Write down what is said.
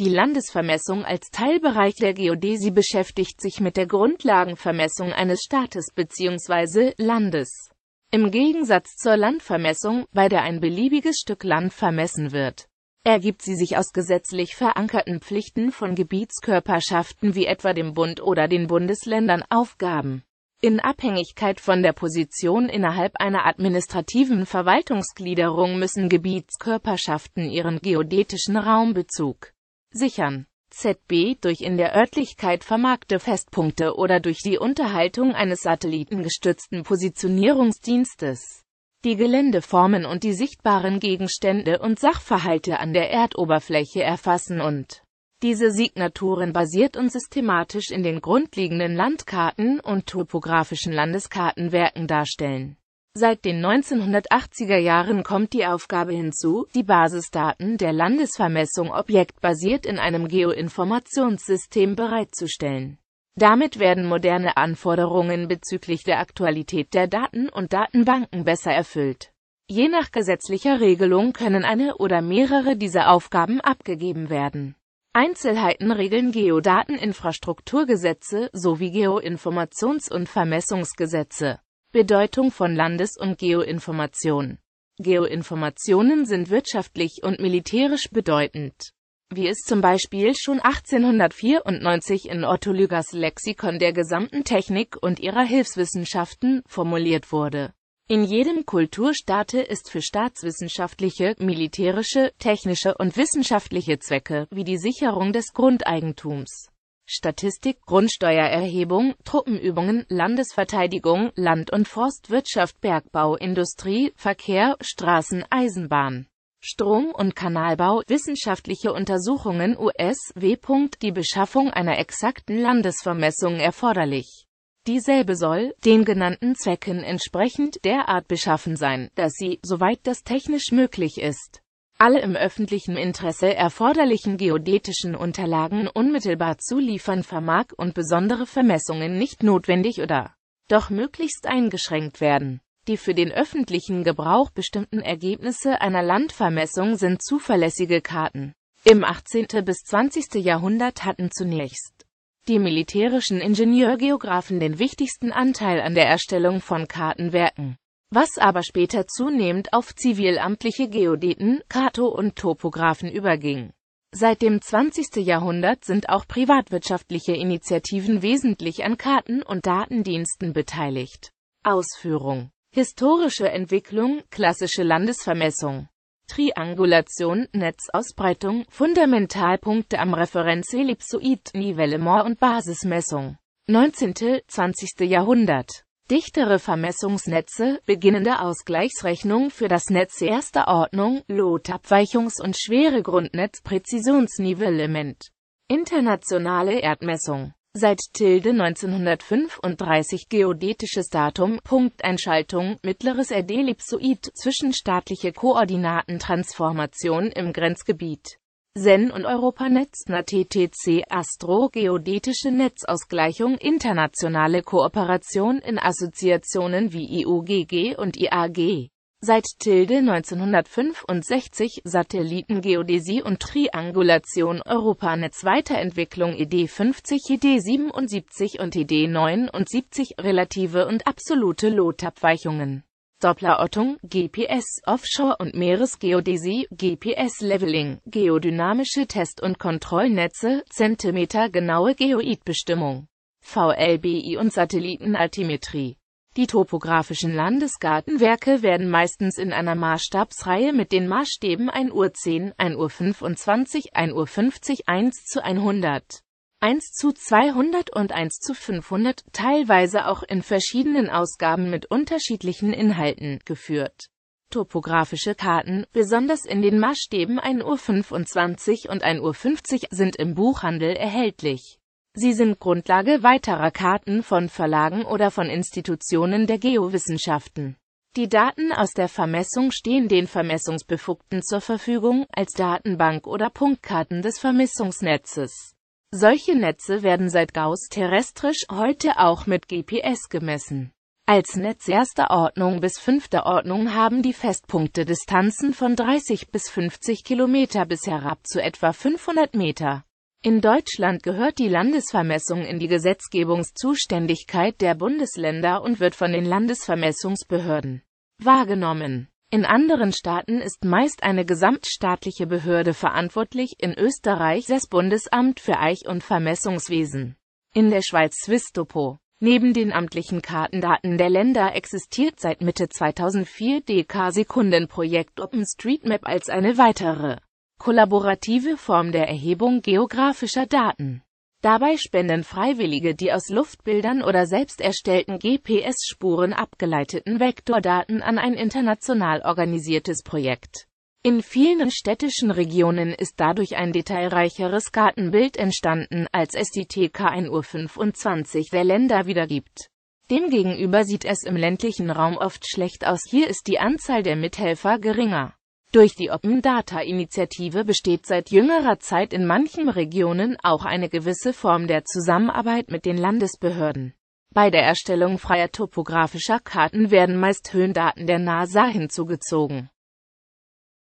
Die Landesvermessung als Teilbereich der Geodäsie beschäftigt sich mit der Grundlagenvermessung eines Staates bzw. Landes. Im Gegensatz zur Landvermessung, bei der ein beliebiges Stück Land vermessen wird, ergibt sie sich aus gesetzlich verankerten Pflichten von Gebietskörperschaften wie etwa dem Bund oder den Bundesländern Aufgaben. In Abhängigkeit von der Position innerhalb einer administrativen Verwaltungsgliederung müssen Gebietskörperschaften ihren geodätischen Raumbezug sichern. ZB durch in der Örtlichkeit vermarkte Festpunkte oder durch die Unterhaltung eines satellitengestützten Positionierungsdienstes. Die Geländeformen und die sichtbaren Gegenstände und Sachverhalte an der Erdoberfläche erfassen und diese Signaturen basiert und systematisch in den grundlegenden Landkarten und topografischen Landeskartenwerken darstellen. Seit den 1980er Jahren kommt die Aufgabe hinzu, die Basisdaten der Landesvermessung objektbasiert in einem Geoinformationssystem bereitzustellen. Damit werden moderne Anforderungen bezüglich der Aktualität der Daten und Datenbanken besser erfüllt. Je nach gesetzlicher Regelung können eine oder mehrere dieser Aufgaben abgegeben werden. Einzelheiten regeln Geodateninfrastrukturgesetze sowie Geoinformations- und Vermessungsgesetze. Bedeutung von Landes- und Geoinformation Geoinformationen sind wirtschaftlich und militärisch bedeutend, wie es zum Beispiel schon 1894 in Otto Lügers Lexikon der gesamten Technik und ihrer Hilfswissenschaften formuliert wurde. In jedem Kulturstaate ist für staatswissenschaftliche, militärische, technische und wissenschaftliche Zwecke, wie die Sicherung des Grundeigentums Statistik, Grundsteuererhebung, Truppenübungen, Landesverteidigung, Land- und Forstwirtschaft, Bergbau, Industrie, Verkehr, Straßen, Eisenbahn. Strom- und Kanalbau, wissenschaftliche Untersuchungen USW. Die Beschaffung einer exakten Landesvermessung erforderlich. Dieselbe soll, den genannten Zwecken entsprechend, derart beschaffen sein, dass sie, soweit das technisch möglich ist, alle im öffentlichen Interesse erforderlichen geodätischen Unterlagen unmittelbar zuliefern vermag und besondere Vermessungen nicht notwendig oder doch möglichst eingeschränkt werden. Die für den öffentlichen Gebrauch bestimmten Ergebnisse einer Landvermessung sind zuverlässige Karten. Im 18. bis 20. Jahrhundert hatten zunächst die militärischen Ingenieurgeografen den wichtigsten Anteil an der Erstellung von Kartenwerken was aber später zunehmend auf zivilamtliche Geodeten, Kato und Topographen überging. Seit dem 20. Jahrhundert sind auch privatwirtschaftliche Initiativen wesentlich an Karten- und Datendiensten beteiligt. Ausführung Historische Entwicklung, klassische Landesvermessung Triangulation, Netzausbreitung, Fundamentalpunkte am Referenzellipsoid, Nivellement und Basismessung. 19. 20. Jahrhundert dichtere Vermessungsnetze, beginnende Ausgleichsrechnung für das Netz erster Ordnung, Lotabweichungs- und Schweregrundnetz Präzisionsnivellement, internationale Erdmessung. Seit Tilde 1935 geodätisches Datum, Punkteinschaltung, mittleres Erdellipsoid, zwischenstaatliche Koordinatentransformation im Grenzgebiet SEN und Europanetz na TTC Astro Geodätische Netzausgleichung Internationale Kooperation in Assoziationen wie IUGG und IAG Seit Tilde 1965 Satellitengeodäsie und Triangulation Europanetz Weiterentwicklung ED 50, ED 77 und ED 79 Relative und absolute Lotabweichungen Dopplerortung, GPS, Offshore- und Meeresgeodäsie, GPS-Leveling, geodynamische Test- und Kontrollnetze, zentimetergenaue Geoidbestimmung, VLBI und Satellitenaltimetrie. Die topografischen Landesgartenwerke werden meistens in einer Maßstabsreihe mit den Maßstäben 1 Uhr 10, 1 Uhr 25, 1 Uhr 50, 1 zu 100 1 zu 200 und 1 zu 500, teilweise auch in verschiedenen Ausgaben mit unterschiedlichen Inhalten, geführt. Topografische Karten, besonders in den Maßstäben 1 Uhr 25 und 1 Uhr 50, sind im Buchhandel erhältlich. Sie sind Grundlage weiterer Karten von Verlagen oder von Institutionen der Geowissenschaften. Die Daten aus der Vermessung stehen den Vermessungsbefugten zur Verfügung, als Datenbank oder Punktkarten des Vermessungsnetzes. Solche Netze werden seit Gauss terrestrisch heute auch mit GPS gemessen. Als Netz erster Ordnung bis fünfter Ordnung haben die Festpunkte Distanzen von 30 bis 50 Kilometer bis herab zu etwa 500 Meter. In Deutschland gehört die Landesvermessung in die Gesetzgebungszuständigkeit der Bundesländer und wird von den Landesvermessungsbehörden wahrgenommen in anderen Staaten ist meist eine gesamtstaatliche Behörde verantwortlich, in Österreich das Bundesamt für Eich- und Vermessungswesen, in der Schweiz Swistopo. Neben den amtlichen Kartendaten der Länder existiert seit Mitte 2004 DK-Sekundenprojekt OpenStreetMap als eine weitere kollaborative Form der Erhebung geografischer Daten. Dabei spenden Freiwillige die aus Luftbildern oder selbst erstellten GPS-Spuren abgeleiteten Vektordaten an ein international organisiertes Projekt. In vielen städtischen Regionen ist dadurch ein detailreicheres Kartenbild entstanden, als es die tk 125 u der Länder wiedergibt. Demgegenüber sieht es im ländlichen Raum oft schlecht aus, hier ist die Anzahl der Mithelfer geringer. Durch die Open Data Initiative besteht seit jüngerer Zeit in manchen Regionen auch eine gewisse Form der Zusammenarbeit mit den Landesbehörden. Bei der Erstellung freier topografischer Karten werden meist Höhendaten der NASA hinzugezogen